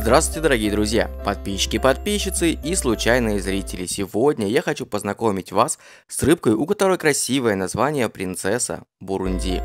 Здравствуйте, дорогие друзья, подписчики, подписчицы и случайные зрители. Сегодня я хочу познакомить вас с рыбкой, у которой красивое название принцесса Бурунди.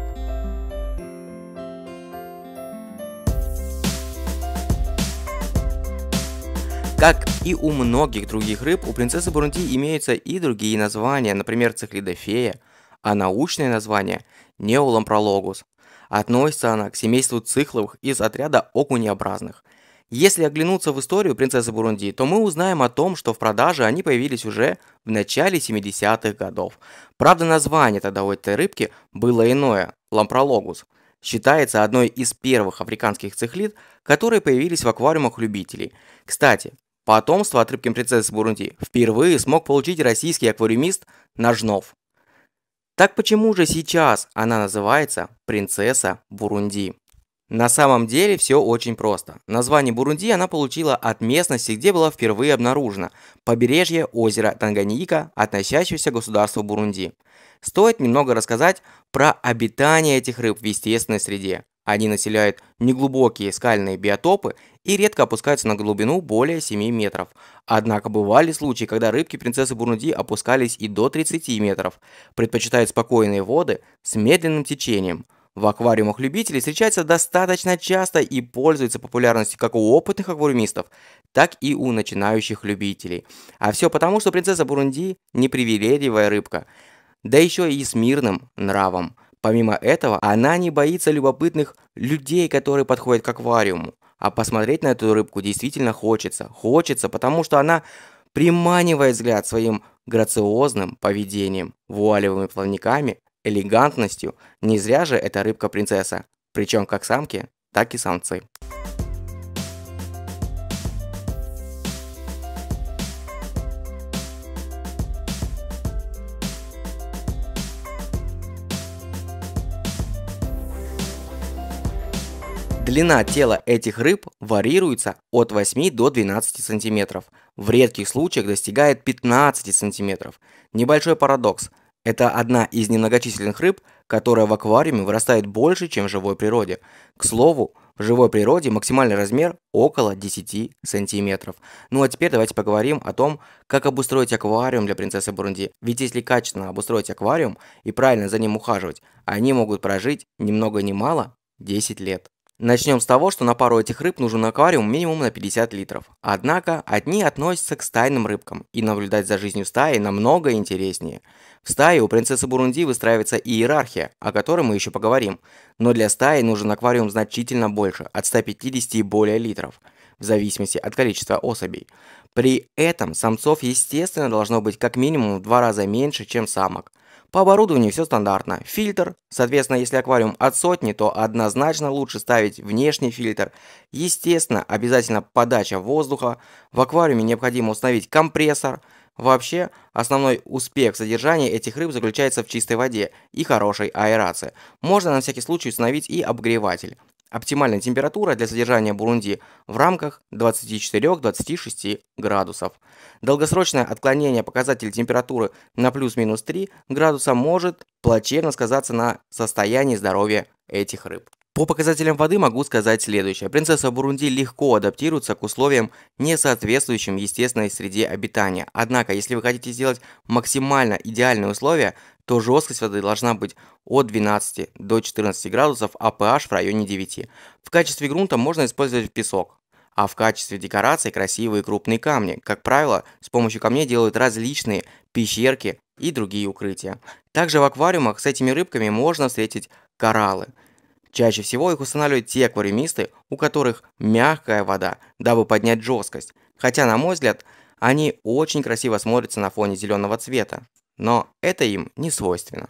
Как и у многих других рыб, у принцессы Бурунди имеются и другие названия, например, цихлидофея, а научное название – неолампрологус. Относится она к семейству цихловых из отряда окунеобразных – если оглянуться в историю принцессы Бурунди, то мы узнаем о том, что в продаже они появились уже в начале 70-х годов. Правда, название тогда у этой рыбки было иное – лампрологус. Считается одной из первых африканских цихлид, которые появились в аквариумах любителей. Кстати, потомство от рыбки принцессы Бурунди впервые смог получить российский аквариумист Ножнов. Так почему же сейчас она называется принцесса Бурунди? На самом деле все очень просто. Название Бурунди она получила от местности, где была впервые обнаружена – побережье озера Танганьика, относящегося к государству Бурунди. Стоит немного рассказать про обитание этих рыб в естественной среде. Они населяют неглубокие скальные биотопы и редко опускаются на глубину более 7 метров. Однако бывали случаи, когда рыбки принцессы Бурунди опускались и до 30 метров, предпочитают спокойные воды с медленным течением – в аквариумах любителей встречается достаточно часто и пользуется популярностью как у опытных аквариумистов, так и у начинающих любителей. А все потому, что принцесса Бурунди непривередливая рыбка, да еще и с мирным нравом. Помимо этого, она не боится любопытных людей, которые подходят к аквариуму. А посмотреть на эту рыбку действительно хочется. Хочется, потому что она приманивает взгляд своим грациозным поведением, вуалевыми плавниками элегантностью. Не зря же эта рыбка-принцесса. Причем как самки, так и самцы. Длина тела этих рыб варьируется от 8 до 12 сантиметров. В редких случаях достигает 15 сантиметров. Небольшой парадокс – это одна из немногочисленных рыб, которая в аквариуме вырастает больше, чем в живой природе. К слову, в живой природе максимальный размер около 10 сантиметров. Ну а теперь давайте поговорим о том, как обустроить аквариум для принцессы Бурунди. Ведь если качественно обустроить аквариум и правильно за ним ухаживать, они могут прожить ни много ни мало 10 лет. Начнем с того, что на пару этих рыб нужен аквариум минимум на 50 литров. Однако, одни относятся к стайным рыбкам, и наблюдать за жизнью стаи намного интереснее. В стае у принцессы Бурунди выстраивается иерархия, о которой мы еще поговорим. Но для стаи нужен аквариум значительно больше, от 150 и более литров, в зависимости от количества особей. При этом самцов, естественно, должно быть как минимум в два раза меньше, чем самок – по оборудованию все стандартно. Фильтр, соответственно, если аквариум от сотни, то однозначно лучше ставить внешний фильтр. Естественно, обязательно подача воздуха. В аквариуме необходимо установить компрессор. Вообще, основной успех содержания этих рыб заключается в чистой воде и хорошей аэрации. Можно на всякий случай установить и обогреватель. Оптимальная температура для содержания Бурунди в рамках 24-26 градусов. Долгосрочное отклонение показателя температуры на плюс-минус 3 градуса может плачевно сказаться на состоянии здоровья этих рыб. По показателям воды могу сказать следующее. Принцесса Бурунди легко адаптируется к условиям, не соответствующим естественной среде обитания. Однако, если вы хотите сделать максимально идеальные условия, то жесткость воды должна быть от 12 до 14 градусов, а pH в районе 9. В качестве грунта можно использовать песок, а в качестве декорации красивые крупные камни. Как правило, с помощью камней делают различные пещерки и другие укрытия. Также в аквариумах с этими рыбками можно встретить кораллы. Чаще всего их устанавливают те аквариумисты, у которых мягкая вода, дабы поднять жесткость. Хотя, на мой взгляд, они очень красиво смотрятся на фоне зеленого цвета но это им не свойственно.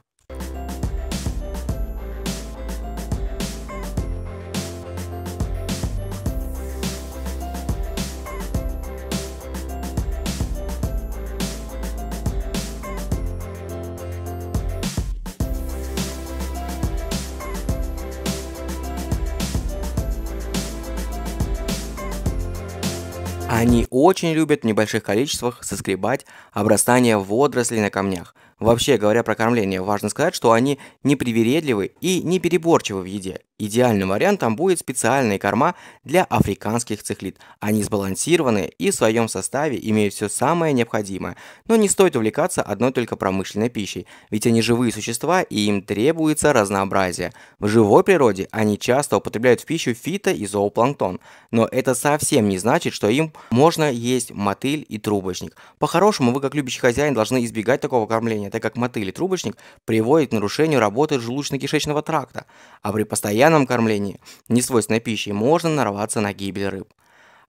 Они очень любят в небольших количествах соскребать обрастание водорослей на камнях. Вообще, говоря про кормление, важно сказать, что они непривередливы и не непереборчивы в еде. Идеальным вариантом будет специальные корма для африканских цихлит. Они сбалансированы и в своем составе имеют все самое необходимое. Но не стоит увлекаться одной только промышленной пищей, ведь они живые существа и им требуется разнообразие. В живой природе они часто употребляют в пищу фито и зоопланктон, но это совсем не значит, что им можно есть мотыль и трубочник. По-хорошему, вы как любящий хозяин должны избегать такого кормления, так как мотыль и трубочник приводят к нарушению работы желудочно-кишечного тракта, а при постоянном пьяном кормлении несвойственной пищей можно нарваться на гибель рыб.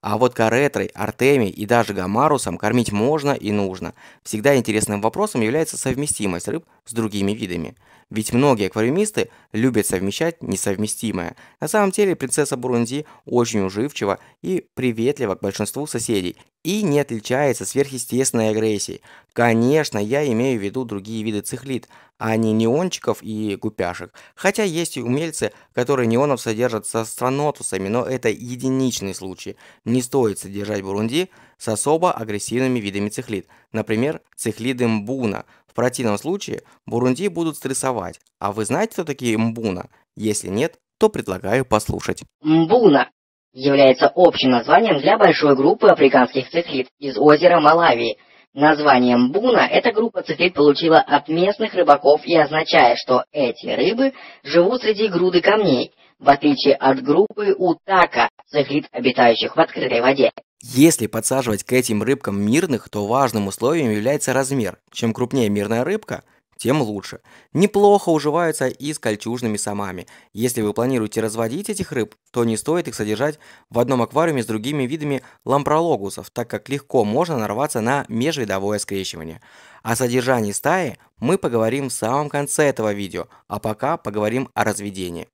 А вот каретрой, артемией и даже гамарусом кормить можно и нужно. Всегда интересным вопросом является совместимость рыб с другими видами. Ведь многие аквариумисты любят совмещать несовместимое. На самом деле принцесса Бурунди очень уживчива и приветлива к большинству соседей и не отличается сверхъестественной агрессией, Конечно, я имею в виду другие виды цихлит, а не неончиков и гупяшек. Хотя есть и умельцы, которые неонов содержат со странотусами, но это единичный случай. Не стоит содержать бурунди с особо агрессивными видами цихлит. Например, цихлид имбуна. В противном случае бурунди будут стрессовать. А вы знаете, кто такие имбуна? Если нет, то предлагаю послушать. Мбуна является общим названием для большой группы африканских цихлит из озера Малавии – Названием буна эта группа цикад получила от местных рыбаков и означает, что эти рыбы живут среди груды камней, в отличие от группы утака, цихлид, обитающих в открытой воде. Если подсаживать к этим рыбкам мирных, то важным условием является размер. Чем крупнее мирная рыбка, тем лучше. Неплохо уживаются и с кольчужными самами. Если вы планируете разводить этих рыб, то не стоит их содержать в одном аквариуме с другими видами лампрологусов, так как легко можно нарваться на межвидовое скрещивание. О содержании стаи мы поговорим в самом конце этого видео, а пока поговорим о разведении.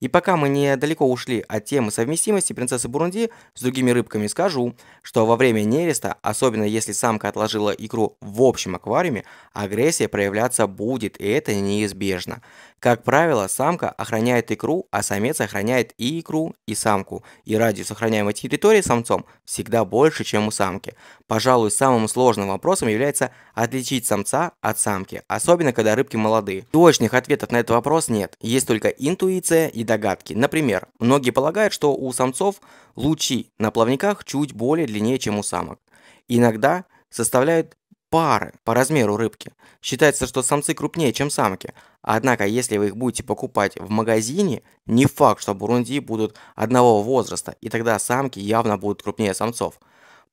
И пока мы не далеко ушли от темы совместимости принцессы Бурунди с другими рыбками, скажу, что во время нереста, особенно если самка отложила икру в общем аквариуме, агрессия проявляться будет, и это неизбежно. Как правило, самка охраняет икру, а самец охраняет и икру, и самку, и радиус охраняемой территории самцом всегда больше, чем у самки. Пожалуй, самым сложным вопросом является отличить самца от самки, особенно когда рыбки молодые. Точных ответов на этот вопрос нет, есть только интуиция и догадки. Например, многие полагают, что у самцов лучи на плавниках чуть более длиннее, чем у самок. Иногда составляют пары по размеру рыбки. Считается, что самцы крупнее, чем самки. Однако, если вы их будете покупать в магазине, не факт, что бурунди будут одного возраста, и тогда самки явно будут крупнее самцов.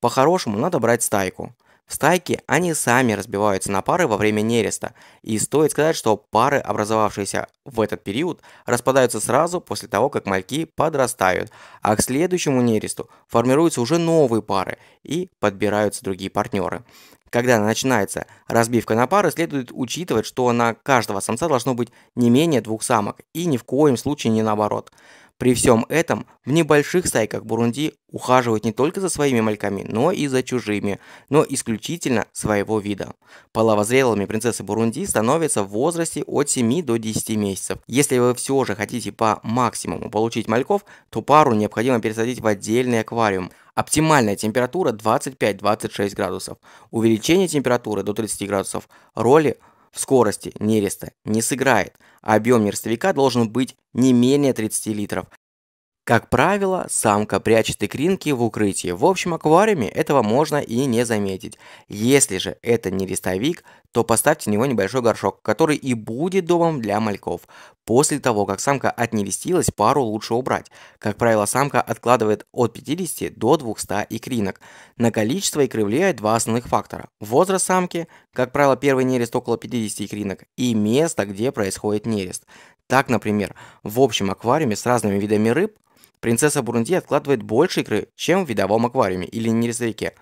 По-хорошему надо брать стайку. Стайки, они сами разбиваются на пары во время нереста, и стоит сказать, что пары, образовавшиеся в этот период, распадаются сразу после того, как мальки подрастают, а к следующему нересту формируются уже новые пары и подбираются другие партнеры. Когда начинается разбивка на пары, следует учитывать, что на каждого самца должно быть не менее двух самок, и ни в коем случае не наоборот – при всем этом в небольших сайках Бурунди ухаживают не только за своими мальками, но и за чужими, но исключительно своего вида. Половозрелыми принцессы Бурунди становятся в возрасте от 7 до 10 месяцев. Если вы все же хотите по максимуму получить мальков, то пару необходимо пересадить в отдельный аквариум. Оптимальная температура 25-26 градусов. Увеличение температуры до 30 градусов. Роли – в скорости нереста не сыграет, а объем нерестовика должен быть не менее 30 литров, как правило, самка прячет икринки в укрытии. В общем аквариуме этого можно и не заметить. Если же это не рестовик, то поставьте в него небольшой горшок, который и будет домом для мальков. После того, как самка отнерестилась, пару лучше убрать. Как правило, самка откладывает от 50 до 200 икринок. На количество икры влияют два основных фактора. Возраст самки, как правило, первый нерест около 50 икринок, и место, где происходит нерест. Так, например, в общем аквариуме с разными видами рыб Принцесса Бурунди откладывает больше икры, чем в видовом аквариуме или нерестовике.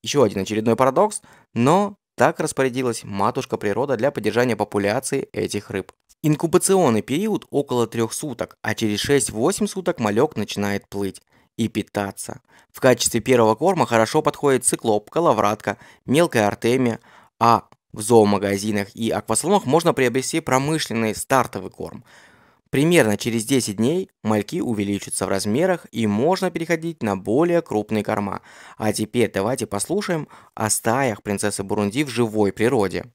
Еще один очередной парадокс, но так распорядилась матушка природа для поддержания популяции этих рыб. Инкубационный период около трех суток, а через 6-8 суток малек начинает плыть и питаться. В качестве первого корма хорошо подходит циклоп, коловратка, мелкая артемия, а в зоомагазинах и аквасалонах можно приобрести промышленный стартовый корм – Примерно через 10 дней мальки увеличатся в размерах и можно переходить на более крупные корма. А теперь давайте послушаем о стаях принцессы Бурунди в живой природе.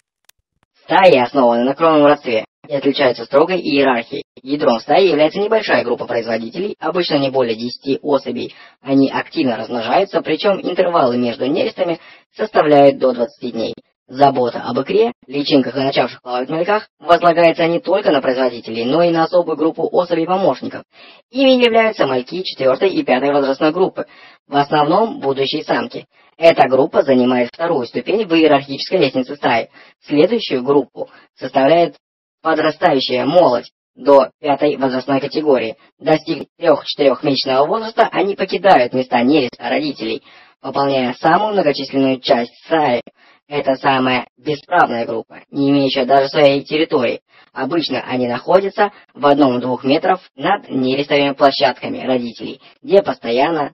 Стаи основаны на кровном родстве и отличаются строгой иерархией. Ядром стаи является небольшая группа производителей, обычно не более 10 особей. Они активно размножаются, причем интервалы между нерестами составляют до 20 дней. Забота об икре, личинках и начавших плавать мальках возлагается не только на производителей, но и на особую группу особей-помощников. Ими являются мальки 4 и 5 возрастной группы, в основном будущие самки. Эта группа занимает вторую ступень в иерархической лестнице стаи. Следующую группу составляет подрастающая молодь до пятой возрастной категории. Достиг 3-4-месячного возраста, они покидают места нереста родителей, пополняя самую многочисленную часть стаи – это самая бесправная группа, не имеющая даже своей территории. Обычно они находятся в одном-двух метров над нерестовыми площадками родителей, где постоянно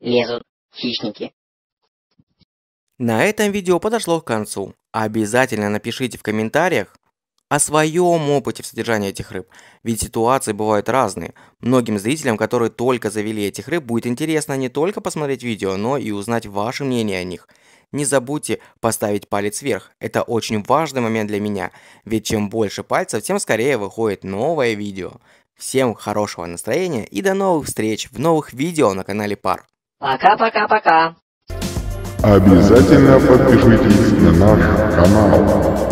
лезут хищники. На этом видео подошло к концу. Обязательно напишите в комментариях о своем опыте в содержании этих рыб, ведь ситуации бывают разные. Многим зрителям, которые только завели этих рыб, будет интересно не только посмотреть видео, но и узнать ваше мнение о них – не забудьте поставить палец вверх, это очень важный момент для меня, ведь чем больше пальцев, тем скорее выходит новое видео. Всем хорошего настроения и до новых встреч в новых видео на канале Пар. Пока-пока-пока. Обязательно подпишитесь на наш канал.